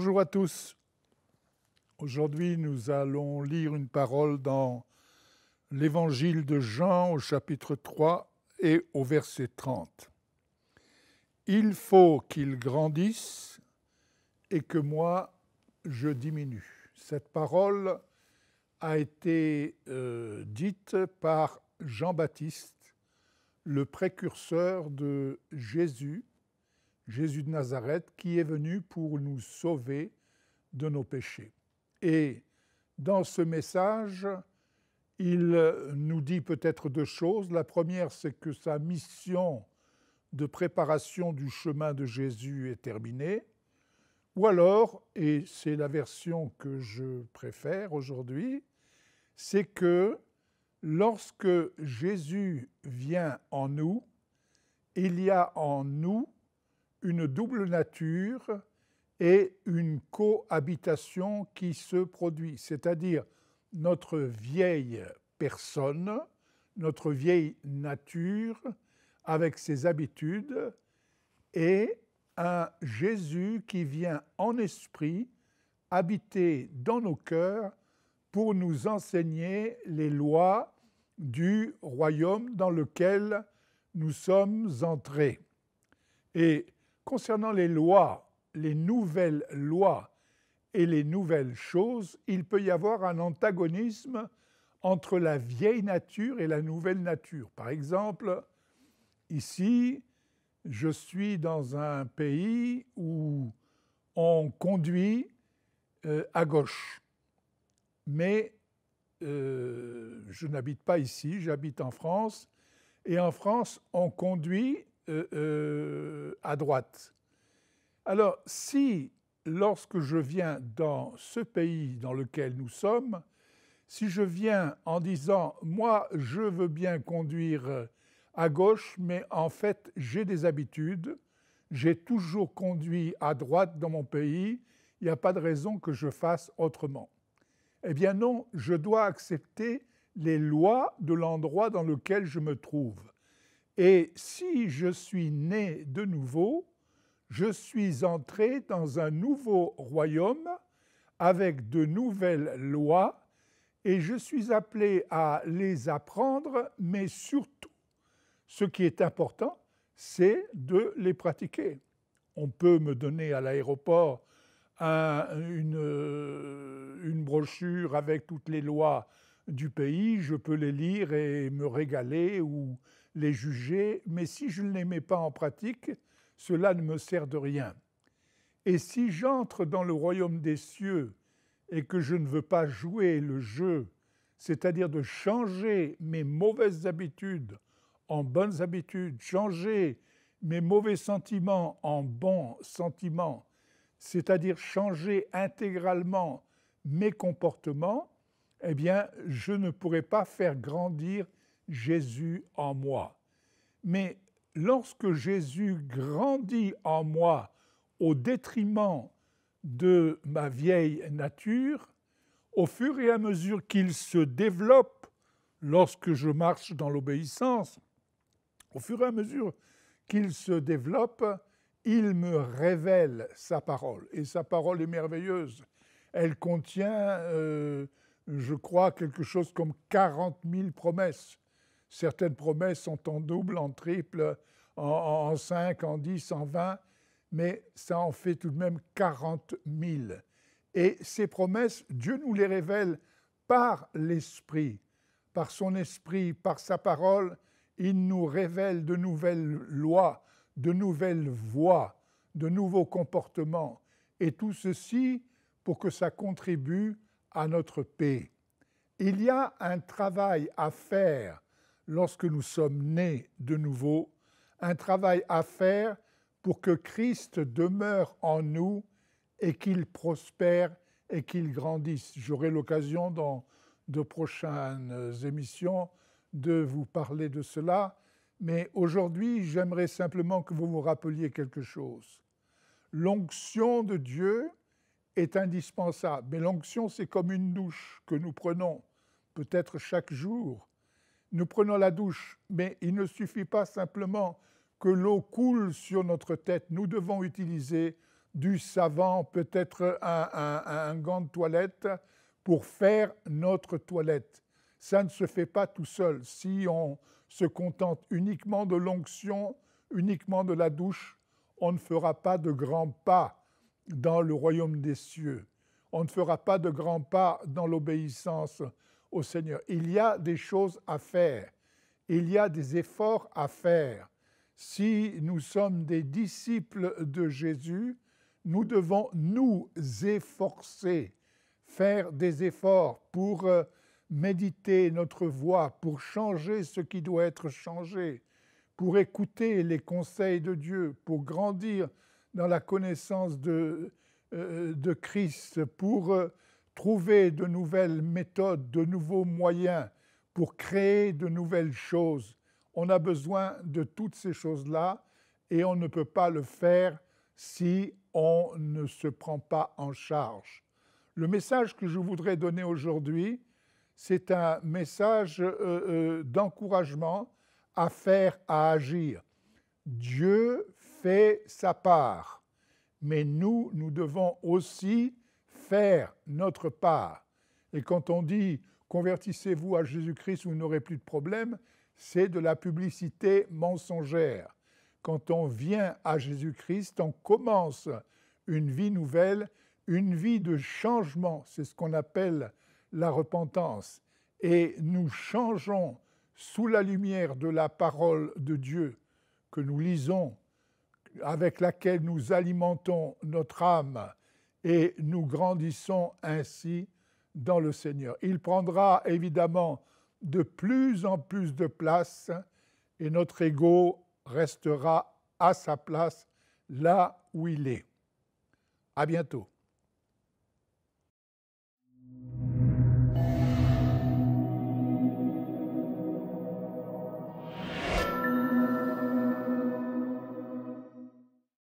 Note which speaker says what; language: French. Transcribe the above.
Speaker 1: Bonjour à tous. Aujourd'hui, nous allons lire une parole dans l'évangile de Jean au chapitre 3 et au verset 30. Il faut qu'il grandisse et que moi je diminue. Cette parole a été euh, dite par Jean-Baptiste, le précurseur de Jésus Jésus de Nazareth, qui est venu pour nous sauver de nos péchés. Et dans ce message, il nous dit peut-être deux choses. La première, c'est que sa mission de préparation du chemin de Jésus est terminée. Ou alors, et c'est la version que je préfère aujourd'hui, c'est que lorsque Jésus vient en nous, il y a en nous une double nature et une cohabitation qui se produit, c'est-à-dire notre vieille personne, notre vieille nature avec ses habitudes et un Jésus qui vient en esprit habiter dans nos cœurs pour nous enseigner les lois du royaume dans lequel nous sommes entrés. Et Concernant les lois, les nouvelles lois et les nouvelles choses, il peut y avoir un antagonisme entre la vieille nature et la nouvelle nature. Par exemple, ici, je suis dans un pays où on conduit euh, à gauche. Mais euh, je n'habite pas ici, j'habite en France. Et en France, on conduit euh, euh, à droite. Alors si, lorsque je viens dans ce pays dans lequel nous sommes, si je viens en disant ⁇ moi, je veux bien conduire à gauche, mais en fait, j'ai des habitudes, j'ai toujours conduit à droite dans mon pays, il n'y a pas de raison que je fasse autrement. Eh bien non, je dois accepter les lois de l'endroit dans lequel je me trouve. Et si je suis né de nouveau, je suis entré dans un nouveau royaume avec de nouvelles lois et je suis appelé à les apprendre, mais surtout, ce qui est important, c'est de les pratiquer. On peut me donner à l'aéroport une brochure avec toutes les lois du pays, je peux les lire et me régaler ou les juger, mais si je ne les mets pas en pratique, cela ne me sert de rien. Et si j'entre dans le royaume des cieux et que je ne veux pas jouer le jeu, c'est-à-dire de changer mes mauvaises habitudes en bonnes habitudes, changer mes mauvais sentiments en bons sentiments, c'est-à-dire changer intégralement mes comportements, eh bien, je ne pourrai pas faire grandir Jésus en moi. Mais lorsque Jésus grandit en moi au détriment de ma vieille nature, au fur et à mesure qu'il se développe lorsque je marche dans l'obéissance, au fur et à mesure qu'il se développe, il me révèle sa parole. Et sa parole est merveilleuse. Elle contient, euh, je crois, quelque chose comme 40 000 promesses certaines promesses sont en double, en triple, en, cinq, en dix, en vingt, mais ça en fait tout de même quarante mille. Et ces promesses, Dieu nous les révèle par l'Esprit, par son Esprit, par sa parole. Il nous révèle de nouvelles lois, de nouvelles voies, de nouveaux comportements. Et tout ceci pour que ça contribue à notre paix. Il y a un travail à faire lorsque nous sommes nés de nouveau, un travail à faire pour que Christ demeure en nous et qu'il prospère et qu'il grandisse. J'aurai l'occasion dans de prochaines émissions de vous parler de cela, mais aujourd'hui j'aimerais simplement que vous vous rappeliez quelque chose. L'onction de Dieu est indispensable, mais l'onction c'est comme une douche que nous prenons peut-être chaque jour nous prenons la douche, mais il ne suffit pas simplement que l'eau coule sur notre tête. Nous devons utiliser du savon, peut-être un, un, gant de toilette pour faire notre toilette. Ça ne se fait pas tout seul. Si on se contente uniquement de l'onction, uniquement de la douche, on ne fera pas de grands pas dans le royaume des cieux. On ne fera pas de grands pas dans l'obéissance au Seigneur. Il y a des choses à faire, il y a des efforts à faire. Si nous sommes des disciples de Jésus, nous devons nous efforcer, faire des efforts pour euh, méditer notre voix, pour changer ce qui doit être changé, pour écouter les conseils de Dieu, pour grandir dans la connaissance de, euh, de Christ, pour euh, trouver de nouvelles méthodes, de nouveaux moyens pour créer de nouvelles choses. On a besoin de toutes ces choses-là et on ne peut pas le faire si on ne se prend pas en charge. Le message que je voudrais donner aujourd'hui, c'est un message euh, euh, d'encouragement à faire, à agir. Dieu fait sa part, mais nous, nous devons aussi faire notre part. Et quand on dit convertissez-vous à Jésus-Christ, vous n'aurez plus de problème, c'est de la publicité mensongère. Quand on vient à Jésus-Christ, on commence une vie nouvelle, une vie de changement, c'est ce qu'on appelle la repentance. Et nous changeons sous la lumière de la parole de Dieu que nous lisons, avec laquelle nous alimentons notre âme et nous grandissons ainsi dans le Seigneur. Il prendra évidemment de plus en plus de place et notre ego restera à sa place là où il est. À bientôt.